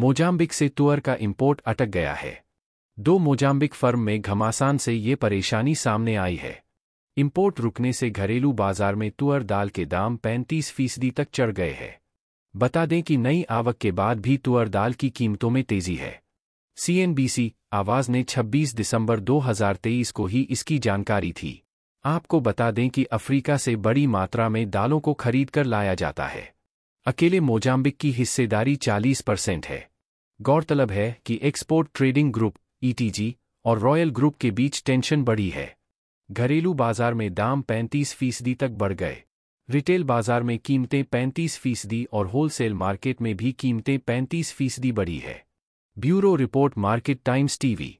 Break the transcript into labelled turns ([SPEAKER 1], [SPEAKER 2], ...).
[SPEAKER 1] Mozambique से तुअर का इंपोर्ट अटक गया है दो मोजाम्बिक फर्म में घमासान से ये परेशानी सामने आई है इंपोर्ट रुकने से घरेलू बाजार में तुअर दाल के दाम पैंतीस फीसदी तक चढ़ गए हैं बता दें कि नई आवक के बाद भी तुअर दाल की कीमतों में तेजी है सीएनबीसी आवाज़ ने 26 दिसंबर 2023 को ही इसकी जानकारी थी आपको बता दें कि अफ्रीका से बड़ी मात्रा में दालों को खरीद कर लाया जाता है अकेले मोजाम्बिक की हिस्सेदारी 40 परसेंट है गौरतलब है कि एक्सपोर्ट ट्रेडिंग ग्रुप ईटीजी और रॉयल ग्रुप के बीच टेंशन बढ़ी है घरेलू बाजार में दाम 35 फीसदी तक बढ़ गए रिटेल बाजार में कीमतें 35 फीसदी और होलसेल मार्केट में भी कीमतें 35 फीसदी बढ़ी है bureau report market times TV